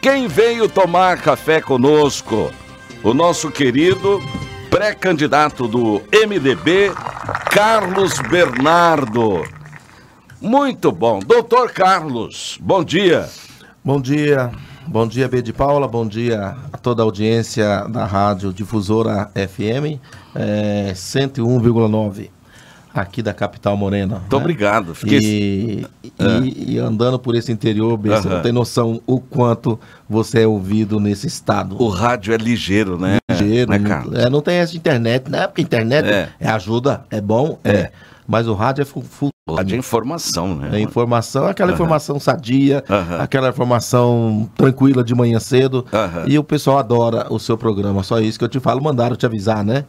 Quem veio tomar café conosco? O nosso querido pré-candidato do MDB, Carlos Bernardo. Muito bom. Doutor Carlos, bom dia. Bom dia. Bom dia, B de Paula. Bom dia a toda a audiência da Rádio Difusora FM é, 101,9 aqui da capital morena. Muito né? obrigado. Fiquei... E, ah. e, e, andando por esse interior, você não tem noção o quanto você é ouvido nesse estado. O rádio é ligeiro, né? Ligeiro. Né, Carlos? É, não tem essa internet, né? Porque internet é. é ajuda, é bom, é. é. Mas o rádio é full. de é informação, né? É informação, é aquela uhum. informação sadia, uhum. aquela informação tranquila de manhã cedo. Uhum. E o pessoal adora o seu programa. Só isso que eu te falo, mandaram te avisar, né?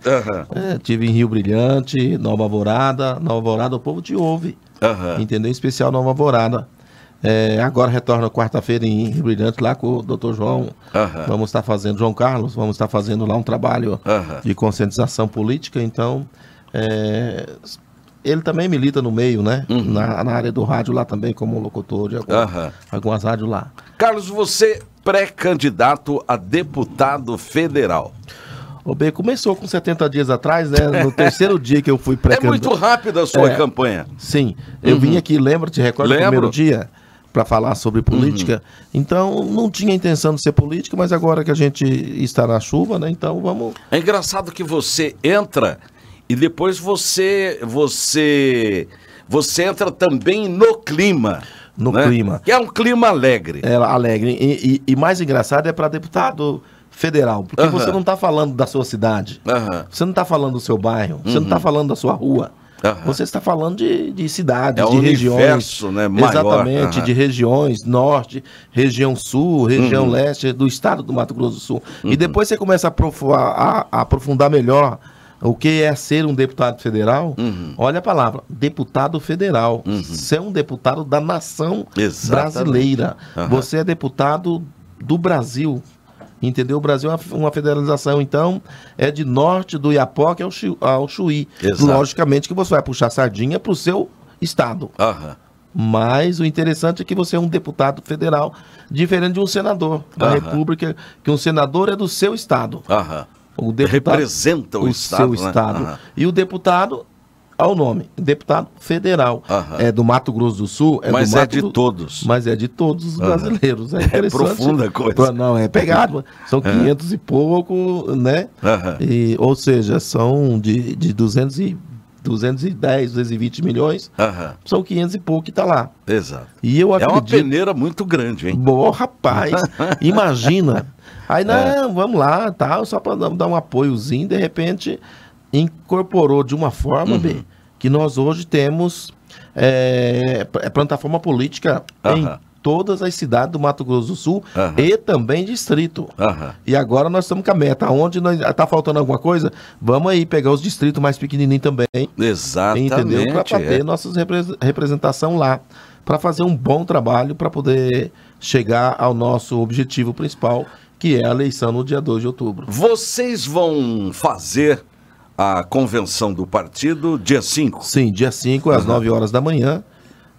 É, tive em Rio Brilhante, Nova Alvorada. Nova Alvorada, o povo te ouve. Entendeu? Em especial Nova Alvorada. É, agora retorna quarta-feira em Rio Brilhante, lá com o doutor João. Uhum. Vamos estar fazendo, João Carlos, vamos estar fazendo lá um trabalho uhum. de conscientização política. Então, é, ele também milita no meio, né? Uhum. Na, na, área do rádio lá também, como locutor de uhum. algumas rádios lá. Carlos, você é pré-candidato a deputado federal. Ô bem, começou com 70 dias atrás, né? No terceiro dia que eu fui pré-candidato. É muito rápida a sua é, campanha. Sim. Eu uhum. vim aqui, lembra-te, recorda o primeiro dia? para falar sobre política. Uhum. Então, não tinha intenção de ser político, mas agora que a gente está na chuva, né? Então, vamos. É engraçado que você entra e depois você você você entra também no clima. No né? clima. Que é um clima alegre. É alegre. E, e, e mais engraçado é para deputado federal. Porque uh -huh. você não está falando da sua cidade. Uh -huh. Você não está falando do seu bairro. Uh -huh. Você não está uhum. falando da sua rua. Você está falando de, de cidades, é de regiões. Universo, né? Maior. Exatamente, de regiões norte, região sul, região uhum. leste, do estado do Mato Grosso do Sul. E uhum. depois você começa a aprofundar melhor o que é ser um deputado federal, uhum. olha a palavra, deputado federal. Uhum. Você é um deputado da nação Exatamente. brasileira. Uhum. Você é deputado do Brasil. Entendeu? O Brasil é uma federalização, então, é de norte do Iapoque ao, Chu, ao Chuí. Logicamente que você vai puxar sardinha para o seu estado. Mas o interessante é que você é um deputado federal, diferente de um senador da República, que um senador é do seu estado. Aham. O deputado, Representa o, o estado, seu né? estado. Uhum. E o deputado ao nome, deputado federal. Uhum. É do Mato Grosso do Sul. É mas do é Mato de todos. Mas é de todos os uhum. brasileiros. É, é profunda coisa. Não, é pegado. São é. uhum. 500 e pouco, né? E, ou seja, são de, de 200 e 210, 220 milhões, uhum. são 500 e pouco que está lá. Exato. E eu acredito... É uma peneira muito grande, hein? Bom, rapaz, imagina. Aí, não, é. vamos lá, tal, tá, só para dar um apoiozinho, de repente incorporou de uma forma, uhum. bem, que nós hoje temos eh, é, plataforma política uhum. em todas as cidades do Mato Grosso do Sul uhum. e também distrito. Uhum. E agora nós estamos com a meta. Onde está ah, faltando alguma coisa, vamos aí pegar os distritos mais pequenininhos também. Exatamente. Entendeu? Para ter é. nossa representação lá. Para fazer um bom trabalho, para poder chegar ao nosso objetivo principal, que é a eleição no dia 2 de outubro. Vocês vão fazer a convenção do partido dia 5? Sim, dia 5, às uhum. 9 horas da manhã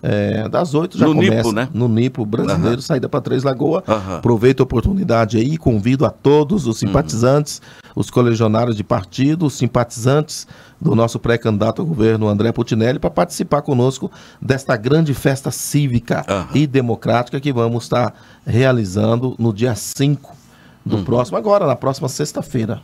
é, das oito já no começa. Nipo, né? No Nipo Brasileiro, uhum. saída para Três Lagoas. Uhum. Aproveito a oportunidade aí, convido a todos os simpatizantes, uhum. os colegionários de partido, os simpatizantes do nosso pré-candidato ao governo André Putinelli para participar conosco desta grande festa cívica uhum. e democrática que vamos estar tá realizando no dia 5 do hum. próximo, agora, na próxima sexta-feira.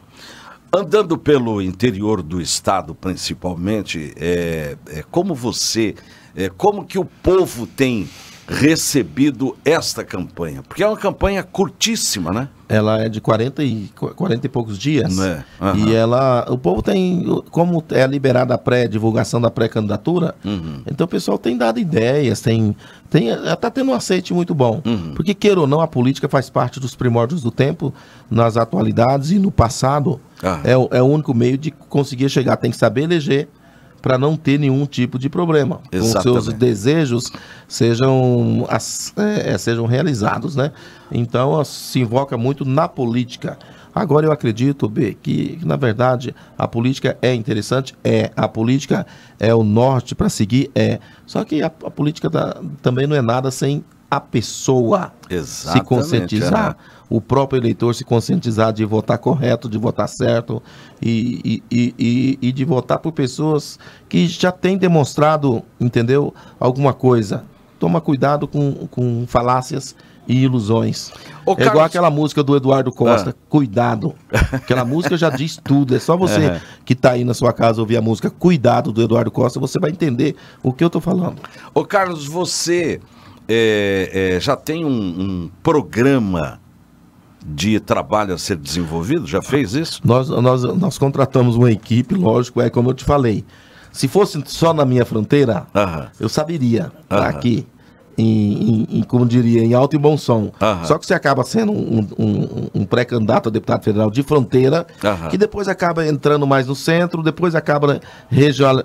Andando pelo interior do estado, principalmente, é, é como você é, como que o povo tem recebido esta campanha? Porque é uma campanha curtíssima, né? Ela é de 40 e, 40 e poucos dias. É? Uhum. E ela. O povo tem. Como é liberada a pré-divulgação da pré-candidatura, uhum. então o pessoal tem dado ideias, tem. tem está tendo um aceite muito bom. Uhum. Porque, queira ou não, a política faz parte dos primórdios do tempo, nas atualidades e no passado. É, é o único meio de conseguir chegar. Tem que saber eleger para não ter nenhum tipo de problema. Exatamente. Os seus desejos sejam, é, é, sejam realizados, né? Então se invoca muito na política. Agora eu acredito, B, que na verdade a política é interessante, é. A política é o norte para seguir, é. Só que a, a política tá, também não é nada sem a pessoa Exatamente, se conscientizar, é. o próprio eleitor se conscientizar de votar correto, de votar certo e, e, e, e de votar por pessoas que já têm demonstrado, entendeu, alguma coisa. Toma cuidado com, com falácias e ilusões. Ô, é Carlos... igual aquela música do Eduardo Costa, ah. Cuidado. Aquela música já diz tudo. É só você é. que está aí na sua casa ouvir a música Cuidado do Eduardo Costa, você vai entender o que eu estou falando. Ô Carlos, você é, é, já tem um, um, programa de trabalho a ser desenvolvido? Já fez isso? Nós, nós, nós contratamos uma equipe, lógico, é como eu te falei. Se fosse só na minha fronteira, uh -huh. eu saberia. Uh tá -huh. aqui em, em, em, como diria, em alto e bom som. Só que você acaba sendo um, um, um pré-candidato a deputado federal de fronteira, Aham. que depois acaba entrando mais no centro, depois acaba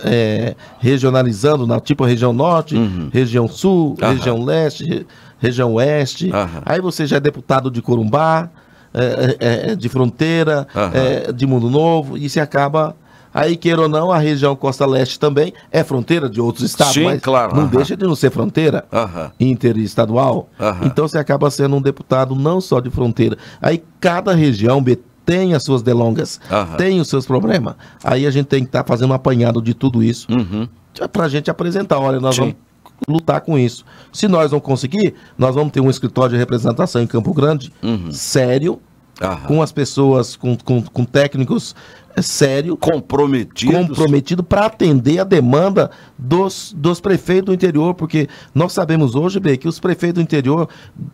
é, regionalizando, na, tipo região norte, uhum. região sul, região leste, região oeste. Aí você já é deputado de Corumbá, é, é, é de fronteira, é, de Mundo Novo, e se acaba Aí, queira ou não, a região Costa Leste também é fronteira de outros estados, Sim, mas claro, não deixa de não ser fronteira interestadual. Então você acaba sendo um deputado não só de fronteira. Aí cada região, tem as suas delongas, tem os seus problemas. Aí a gente tem que estar tá fazendo um apanhado de tudo isso uhum. para a gente apresentar. Olha, nós Sim. vamos lutar com isso. Se nós não conseguir, nós vamos ter um escritório de representação em Campo Grande, uhum. sério, Aham. com as pessoas, com, com, com técnicos é, sério, comprometido, comprometido para atender a demanda dos, dos prefeitos do interior, porque nós sabemos hoje, bem que os prefeitos do interior,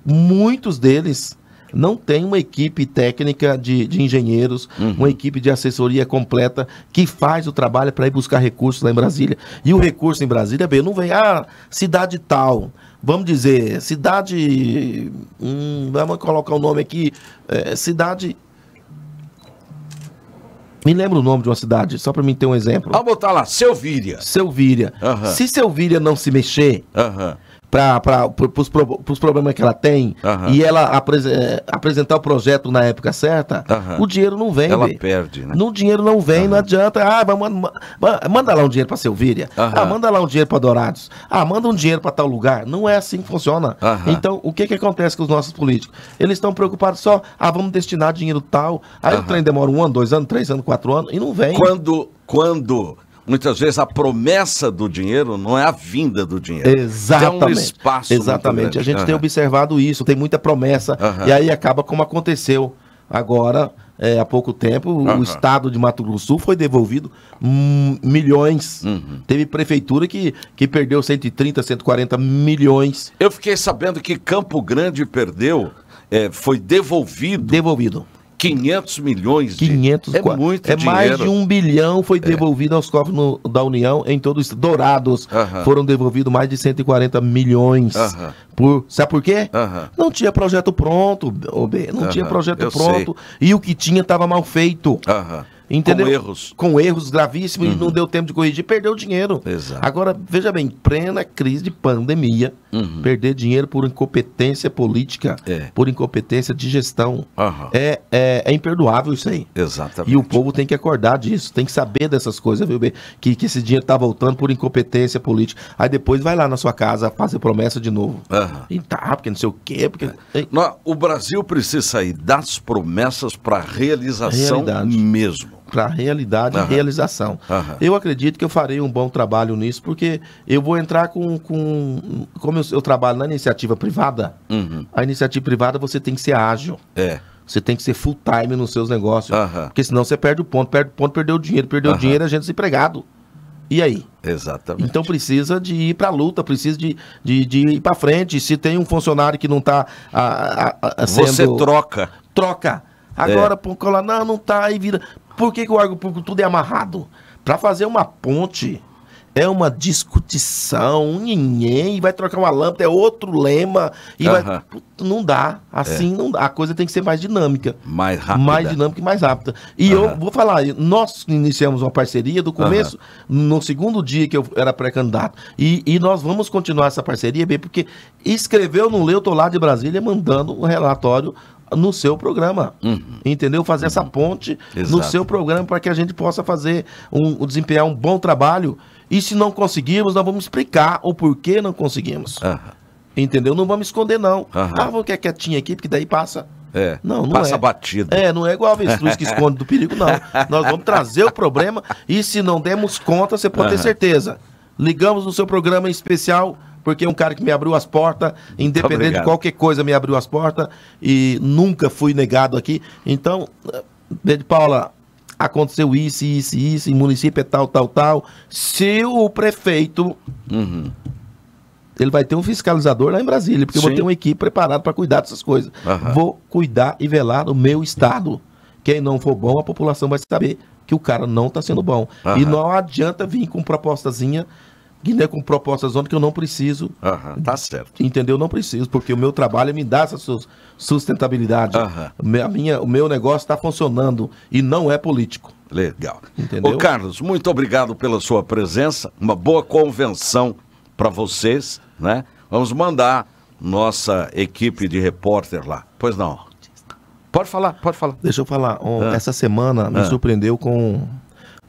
muitos deles não têm uma equipe técnica de, de engenheiros, uhum. uma equipe de assessoria completa que faz o trabalho para ir buscar recursos lá em Brasília. E o recurso em Brasília, bem não vem, ah, cidade tal vamos dizer, cidade. Hum, vamos colocar o um nome aqui. É, cidade. Me lembra o nome de uma cidade, só para mim ter um exemplo. Vamos botar lá, Selvíria. Selvíria. Uhum. Se Selvíria não se mexer, uhum para os problemas que ela tem uhum. e ela é, apresentar o projeto na época certa, uhum. o dinheiro não vem. Ela perde, né? No dinheiro não vem, uhum. não adianta. Ah, manda, manda lá um dinheiro para Silvíria. Ah, manda lá um dinheiro para Dourados. Ah, manda um dinheiro para tal lugar. Não é assim que funciona. Então, o que, que acontece com os nossos políticos? Eles estão preocupados só, ah, vamos destinar dinheiro tal. Aí o trem demora um ano, dois anos, três anos, quatro anos e não vem. Quando, quando Muitas vezes a promessa do dinheiro não é a vinda do dinheiro. Exatamente. É um espaço. Exatamente. A gente uhum. tem observado isso, tem muita promessa. Uhum. E aí acaba como aconteceu agora, é, há pouco tempo, uhum. o estado de Mato Grosso sul foi devolvido hum, milhões. Uhum. Teve prefeitura que, que perdeu 130, 140 milhões. Eu fiquei sabendo que Campo Grande perdeu, é, foi devolvido. Devolvido. 500 milhões. De... 500 é muito É dinheiro. mais de um bilhão foi é. devolvido é. aos cofres no, da União em todo o estado. Dourados uh -huh. foram devolvidos mais de 140 milhões. Uh -huh. por, sabe por quê? Uh -huh. Não tinha projeto pronto, não tinha projeto Eu pronto. Sei. E o que tinha estava mal feito. Entendeu? Com erros. Com erros gravíssimos e não uhum. deu tempo de corrigir, perdeu o dinheiro. Exato. Agora, veja bem, plena crise de pandemia. Uhum. Perder dinheiro por incompetência política, é. por incompetência de gestão. Uhum. É, é, é, imperdoável isso aí. Exatamente. E o povo tem que acordar disso, tem que saber dessas coisas, viu, B? Que, que esse dinheiro tá voltando por incompetência política. Aí depois vai lá na sua casa fazer promessa de novo. Uhum. E tá, porque não sei o quê. Porque... É. Não, o Brasil precisa sair das promessas para a realização Realidade. mesmo para realidade e realização. Uhum. Eu acredito que eu farei um bom trabalho nisso, porque eu vou entrar com. com como eu, eu trabalho na iniciativa privada, uhum. a iniciativa privada você tem que ser ágil. É. Você tem que ser full time nos seus negócios. Porque senão você perde o ponto, perde o ponto, perdeu o dinheiro, perdeu o dinheiro, a gente é desempregado. E aí? Exatamente. Então precisa de ir para a luta, precisa de, de, de ir para frente. Se tem um funcionário que não está sendo... Você troca. Troca. Agora, é. por colar, não, não tá, aí vira. Por que, que o órgão público tudo é amarrado? Para fazer uma ponte é uma discutição, ninguém vai trocar uma lâmpada, é outro lema e uhum. vai... não dá, assim é. não dá. A coisa tem que ser mais dinâmica, mais rápida, mais dinâmica e mais rápida. E uhum. eu vou falar, nós iniciamos uma parceria do começo uhum. no segundo dia que eu era pré-candidato e, e, nós vamos continuar essa parceria, bem porque escreveu não leu, tô lá de Brasília mandando um relatório no seu programa. Uhum. Entendeu? Fazer uhum. essa ponte Exato. no seu programa para que a gente possa fazer um, um, desempenhar um bom trabalho. E se não conseguirmos, nós vamos explicar o porquê não conseguimos. Uhum. Entendeu? Não vamos esconder, não. Ah, vou ficar quietinho aqui, porque daí passa. É, não, não passa é. batido. É, não é igual a avestruz que esconde do perigo, não. Nós vamos trazer o problema e se não dermos conta, você pode ter certeza. Ligamos no seu programa em especial porque é um cara que me abriu as portas, independente de qualquer coisa, me abriu as portas e nunca fui negado aqui. Então, Pedro eh, Paula, aconteceu isso, isso, isso, em município é tal, tal, tal. Se o prefeito. Uhum. Ele vai ter um fiscalizador lá em Brasília, porque Sim. eu vou ter uma equipe preparada para cuidar dessas coisas. Uhum. Vou cuidar e velar no meu estado. Quem não for bom, a população vai saber que o cara não está sendo bom. Uhum. E não adianta vir com propostazinha Guiné com propostas onde que eu não preciso. Uhum, tá certo. Entendeu? Não preciso, porque o meu trabalho é me dá essa sustentabilidade. Uhum. A minha, o meu negócio está funcionando e não é político. Legal. Entendeu? Ô, Carlos, muito obrigado pela sua presença. Uma boa convenção para vocês, né? Vamos mandar nossa equipe de repórter lá. Pois não. Pode falar, pode falar. Deixa eu falar. Ah. Essa semana me ah. surpreendeu com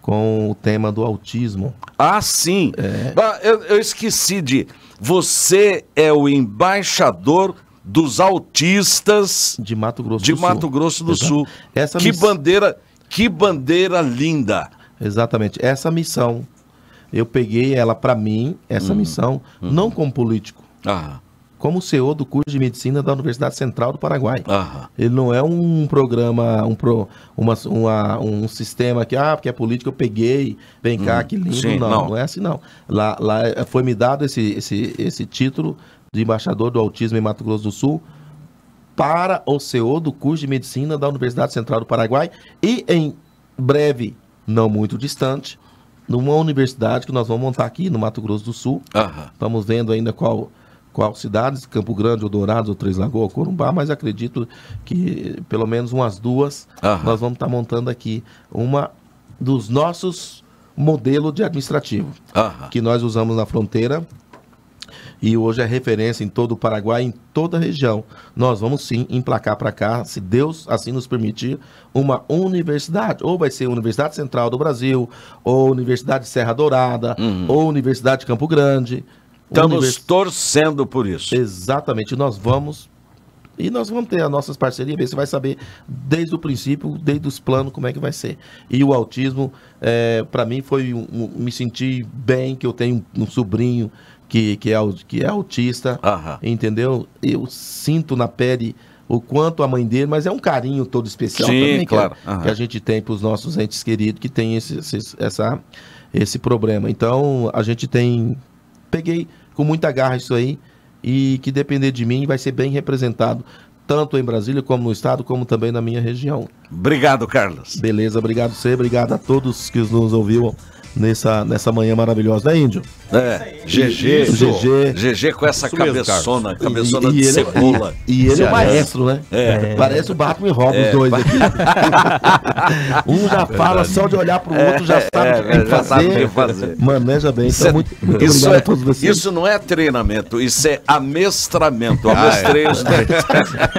com o tema do autismo. Ah, sim. É... Ah, eu, eu esqueci de. Você é o embaixador dos autistas de Mato Grosso de do Mato Sul. Grosso do Exato. Sul. Essa que miss... bandeira, que bandeira linda. Exatamente. Essa missão eu peguei ela para mim, essa uhum. missão uhum. não como político. Ah como CEO do curso de medicina da Universidade Central do Paraguai. Aham. Ele não é um programa, um, pro, uma, uma, um sistema que, ah, porque é política eu peguei, vem cá, hum, que lindo. Sim, não, não, não, é assim não. Lá, lá foi me dado esse, esse, esse título de embaixador do autismo em Mato Grosso do Sul para o CEO do curso de medicina da Universidade Central do Paraguai e em breve, não muito distante, numa universidade que nós vamos montar aqui no Mato Grosso do Sul. Aham. Estamos vendo ainda qual qual cidades, Campo Grande, ou Dourados, ou Três Lagoas, ou Corumbá, mas acredito que pelo menos umas duas Aham. nós vamos estar tá montando aqui uma dos nossos modelos de administrativo Aham. que nós usamos na fronteira e hoje é referência em todo o Paraguai, em toda a região. Nós vamos sim emplacar para cá, se Deus assim nos permitir, uma universidade. Ou vai ser Universidade Central do Brasil, ou Universidade Serra Dourada, uhum. ou Universidade Campo Grande. Estamos univers... torcendo por isso. Exatamente. Nós vamos. E nós vamos ter as nossas parcerias. Você vai saber desde o princípio, desde os planos, como é que vai ser. E o autismo, é, para mim, foi. Um, um, me senti bem que eu tenho um, sobrinho que, que, é, que é autista. Aham. Entendeu? Eu sinto na pele o quanto a mãe dele, mas é um carinho todo especial Sim, também claro. que, a, que, a, gente tem para os nossos entes queridos que tem esse, esse, essa, esse problema. Então, a gente tem. Peguei com muita garra isso aí. E que depender de mim vai ser bem representado tanto em Brasília como no estado, como também na minha região. Obrigado, Carlos. Beleza, obrigado você, obrigado a todos que nos ouviram nessa, nessa manhã maravilhosa, né, Índio? É, GG, GG, GG com essa cabeçona, mesmo, cabeçona e, e de ele, é- cebola. E, e ele é o é maestro, né? É. é. Parece o Batman e Robin, é. os dois aqui. um já fala só de olhar pro outro, já sabe o que fazer. fazer. Maneja bem. Então, isso, é, muito, muito isso, é, isso não é treinamento, isso é amestramento. Ah, Amestreio os dois.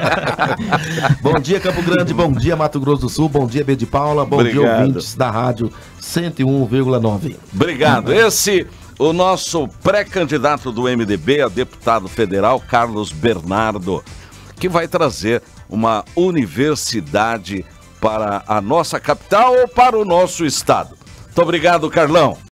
bom dia, Campo Grande. Bom dia, Mato Grosso do Sul. Bom dia, B de Paula. Bom Obrigado. dia, ouvintes da rádio 101,9. Obrigado. Esse o nosso pré-candidato do MDB a deputado federal, Carlos Bernardo, que vai trazer uma universidade para a nossa capital ou para o nosso estado. Muito obrigado, Carlão.